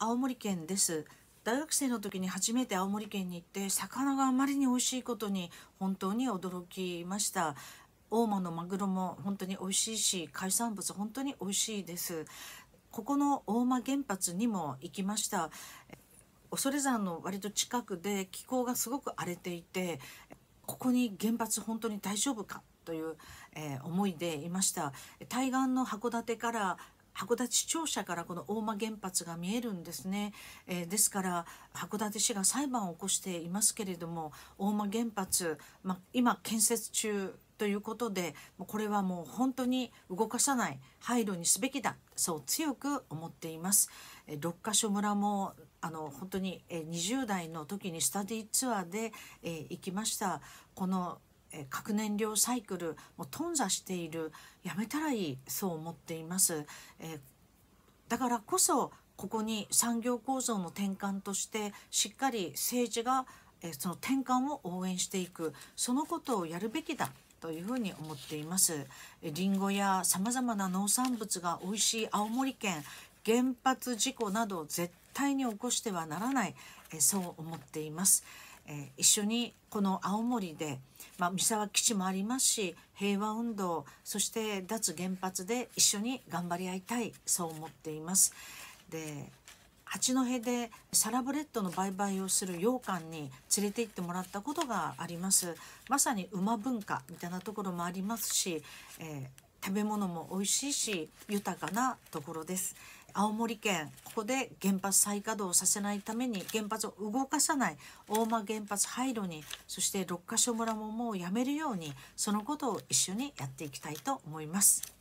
青森県です大学生の時に初めて青森県に行って魚があまりに美味しいことに本当に驚きました大間のマグロも本当に美味しいし海産物本当に美味しいですここの大間原発にも行きました恐山の割と近くで気候がすごく荒れていてここに原発本当に大丈夫かという、え思いでいました対岸の函館から函館市庁舎からこの大間原発が見えるんですね、えー、ですから函館市が裁判を起こしていますけれども大間原発、ま、今建設中ということでこれはもう本当に動かさない廃炉にすべきだそう強く思っています。六ヶ所村もあの本当に20代の時にスタディツアーで、えー、行きましたこのえ核燃料サイクルも頓挫しているやめたらいいそう思っています、えだからこそここに産業構造の転換としてしっかり政治がえその転換を応援していくそのことをやるべきだというふうに思っていますりんごやさまざまな農産物が美味しい青森県原発事故など絶対に起こしてはならないえそう思っています。え一緒にこの青森で、まあ、三沢基地もありますし平和運動そして脱原発で一緒に頑張り合いたいそう思っています。で八戸でサラブレッドの売買をする洋館に連れて行ってもらったことがありますまさに馬文化みたいなところもありますし、えー食べ物も美味しいし豊かなところです青森県ここで原発再稼働させないために原発を動かさない大間原発廃炉にそして六ヶ所村ももうやめるようにそのことを一緒にやっていきたいと思います。